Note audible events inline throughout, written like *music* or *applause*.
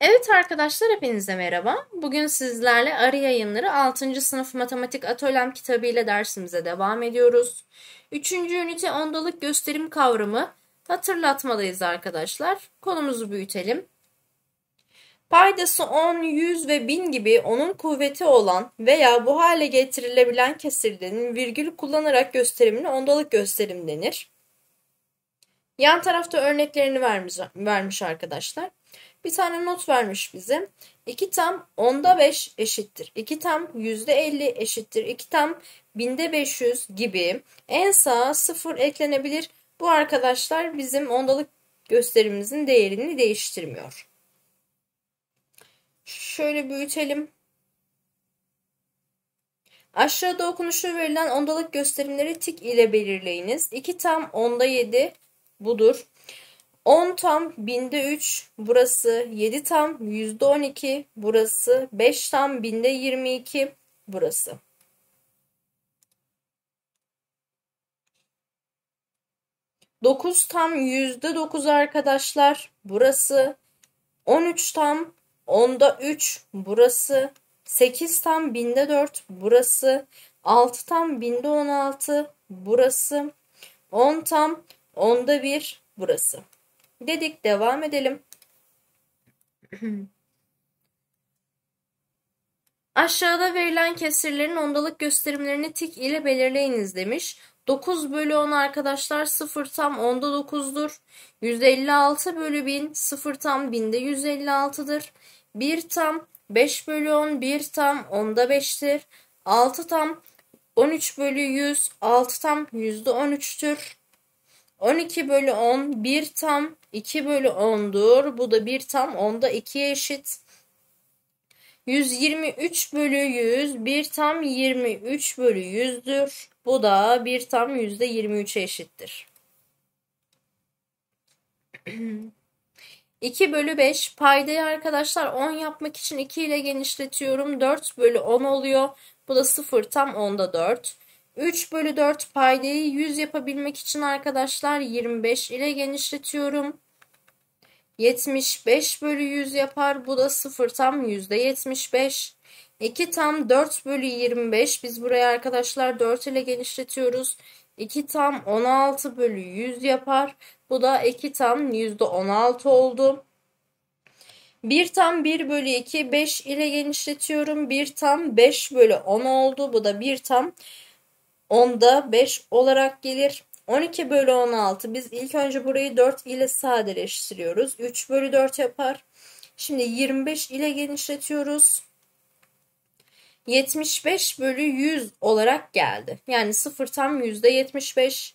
Evet arkadaşlar hepinize merhaba. Bugün sizlerle arı yayınları 6. sınıf matematik atölyem kitabı ile dersimize devam ediyoruz. 3. ünite ondalık gösterim kavramı hatırlatmalıyız arkadaşlar. Konumuzu büyütelim. Paydası 10, 100 ve 1000 gibi onun kuvveti olan veya bu hale getirilebilen kesirlerin virgül kullanarak gösterimini ondalık gösterim denir. Yan tarafta örneklerini vermiş, vermiş arkadaşlar. Bir tane not vermiş bize. 2 tam onda 5 eşittir. 2 tam yüzde %50 eşittir. 2 tam binde 500 gibi en sağa 0 eklenebilir. Bu arkadaşlar bizim ondalık gösterimimizin değerini değiştirmiyor. Şöyle büyütelim. Aşağıda okunuşu verilen ondalık gösterimleri tik ile belirleyiniz. 2 tam onda 7 budur. 10 tam binde 3 burası. 7 tam yüzde 12 burası. 5 tam binde 22 burası. Dokuz tam yüzde dokuz arkadaşlar burası. On üç tam 10'da 3 burası. 8 tam binde 4 burası. 6 tam 1000'de 16 burası. 10 tam onda 1 burası. Dedik devam edelim. *clears throat* Aşağıda verilen kesirlerin ondalık gösterimlerini tik ile belirleyiniz demiş. 9 bölü 10 arkadaşlar 0 tam 10'da 9'dur. 156 bölü 1000 0 tam 1000'de 156'dır. 1 tam 5 bölü 10 1 tam 10'da 5'tir. 6 tam 13 bölü 100 6 tam %13'tür. 12 bölü 10 1 tam 2 bölü 10'dur. Bu da 1 tam 10'da 2'ye eşit. 123 bölü 100 1 tam 23 bölü 100'dür. Bu da 1 tam %23'e eşittir. *clears throat* 2 bölü 5 paydayı arkadaşlar 10 yapmak için 2 ile genişletiyorum. 4 bölü 10 oluyor. Bu da 0 tam 10'da 4. 3 bölü 4 paydayı 100 yapabilmek için arkadaşlar 25 ile genişletiyorum. 75 bölü 100 yapar. Bu da 0 tam %75. 2 tam 4 bölü 25. Biz buraya arkadaşlar 4 ile genişletiyoruz. 2 tam 16 bölü 100 yapar. Bu da 2 tam %16 oldu. 1 tam 1 bölü 2 5 ile genişletiyorum. 1 tam 5 bölü 10 oldu. Bu da 1 tam 10'da 5 olarak gelir. 12 bölü 16 biz ilk önce burayı 4 ile sadeleştiriyoruz. 3 bölü 4 yapar. Şimdi 25 ile genişletiyoruz. 75 bölü 100 olarak geldi. Yani 0 tam %75.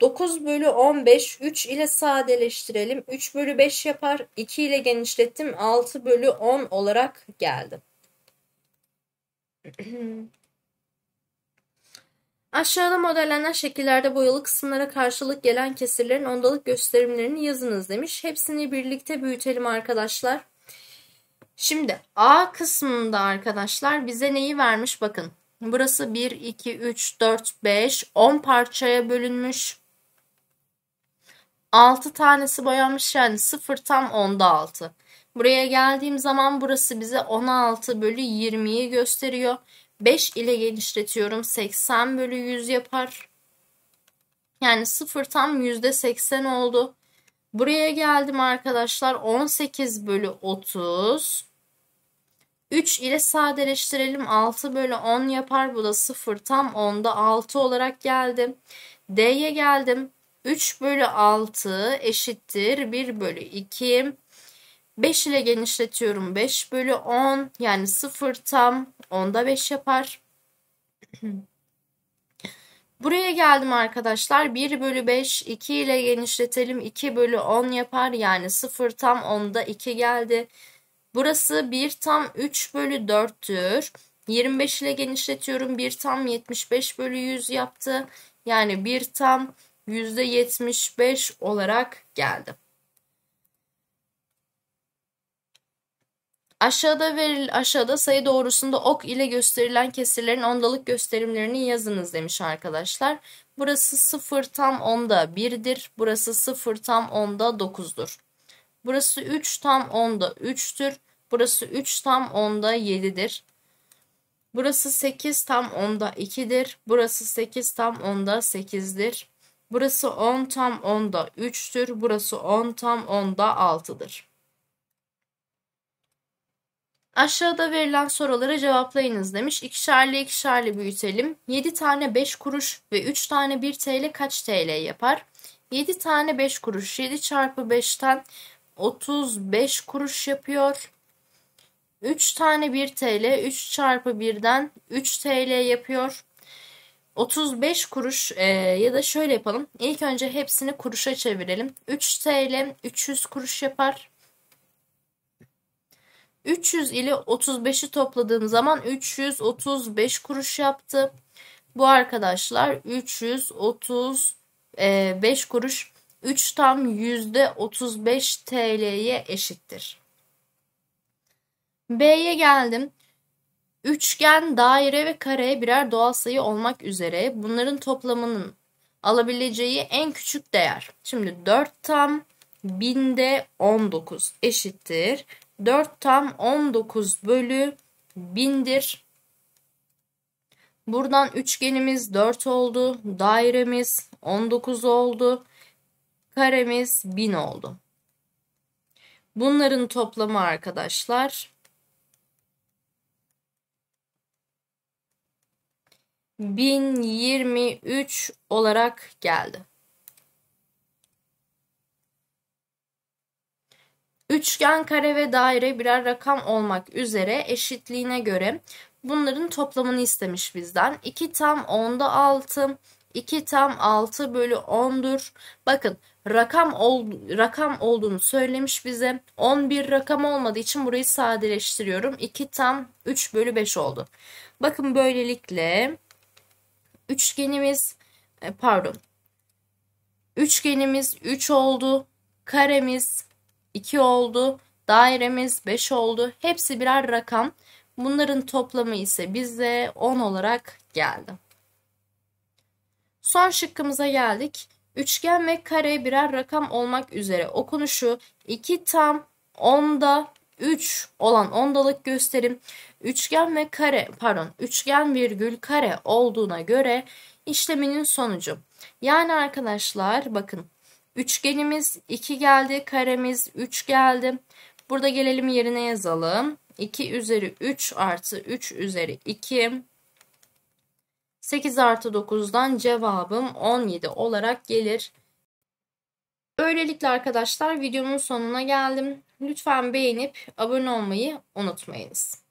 9 bölü 15 3 ile sadeleştirelim. 3 bölü 5 yapar. 2 ile genişlettim. 6 bölü 10 olarak geldi. *clears throat* Aşağıda modellenen şekillerde boyalı kısımlara karşılık gelen kesirlerin ondalık gösterimlerini yazınız demiş. Hepsini birlikte büyütelim arkadaşlar. Şimdi A kısmında arkadaşlar bize neyi vermiş bakın. Burası 1, 2, 3, 4, 5, 10 parçaya bölünmüş. 6 tanesi boyanmış yani 0 tam 10'da 6. Buraya geldiğim zaman burası bize 16 bölü 20'yi gösteriyor. 5 ile genişletiyorum 80 bölü 100 yapar. Yani 0 tam %80 oldu. Buraya geldim arkadaşlar 18 bölü 30. 3 ile sadeleştirelim 6 bölü 10 yapar bu da 0 tam 10'da 6 olarak geldim. D'ye geldim 3 bölü 6 eşittir 1 bölü 2. 5 ile genişletiyorum 5 bölü 10 yani 0 tam 10'da 5 yapar. *clears throat* Buraya geldim arkadaşlar. 1 bölü 5 2 ile genişletelim. 2 bölü 10 yapar. Yani 0 tam 10'da 2 geldi. Burası 1 tam 3 bölü 4'tür. 25 ile genişletiyorum. 1 tam 75 bölü 100 yaptı. Yani 1 tam %75 olarak geldi. Aşağıda veril aşağıda sayı doğrusunda ok ile gösterilen kesirlerin ondalık gösterimlerini yazınız demiş arkadaşlar. Burası 0 tam 10'da 1'dir. Burası 0 tam 10'da 9'dur. Burası 3 tam 10'da 3'tür. Burası 3 tam 10'da 7'dir. Burası 8 tam 10'da 2'dir. Burası 8 tam 10'da 8'dir. Burası 10 tam 10'da 3'tür. Burası 10 tam 10'da 6'dır. Aşağıda verilen soruları cevaplayınız demiş. İkişerli ikişerli büyütelim. 7 tane 5 kuruş ve 3 tane 1 TL kaç TL yapar? 7 tane 5 kuruş. 7 çarpı 5'ten 35 kuruş yapıyor. 3 tane 1 TL. 3 çarpı 1'den 3 TL yapıyor. 35 kuruş e, ya da şöyle yapalım. İlk önce hepsini kuruşa çevirelim. 3 TL 300 kuruş yapar. 300 ile 35'i topladığım zaman 335 kuruş yaptı. Bu arkadaşlar 335 kuruş 3 tam %35 TL'ye eşittir. B'ye geldim. Üçgen, daire ve kareye birer doğal sayı olmak üzere bunların toplamının alabileceği en küçük değer. Şimdi 4 tam binde 19 eşittir 4 tam 19 bölü 1000'dir. Buradan üçgenimiz 4 oldu. Dairemiz 19 oldu. Karemiz 1000 oldu. Bunların toplamı arkadaşlar 1023 olarak geldi. Üçgen, kare ve daire birer rakam olmak üzere eşitliğine göre bunların toplamını istemiş bizden. 2 tam 10'da 6, 2 tam 6 bölü 10'dur. Bakın rakam ol, rakam olduğunu söylemiş bize. 11 rakam olmadığı için burayı sadeleştiriyorum. 2 tam 3 bölü 5 oldu. Bakın böylelikle üçgenimiz e, pardon üçgenimiz 3 oldu. Karemiz 2 oldu. Dairemiz 5 oldu. Hepsi birer rakam. Bunların toplamı ise bize 10 olarak geldi. Son şıkkımıza geldik. Üçgen ve kare birer rakam olmak üzere okunuşu 2 tam 10'da 3 olan ondalık gösterim üçgen ve kare pardon üçgen virgül kare olduğuna göre işleminin sonucu. Yani arkadaşlar bakın Üçgenimiz 2 geldi. Karemiz 3 geldi. Burada gelelim yerine yazalım. 2 üzeri 3 artı 3 üzeri 2. 8 artı 9'dan cevabım 17 olarak gelir. Böylelikle arkadaşlar videomun sonuna geldim. Lütfen beğenip abone olmayı unutmayınız.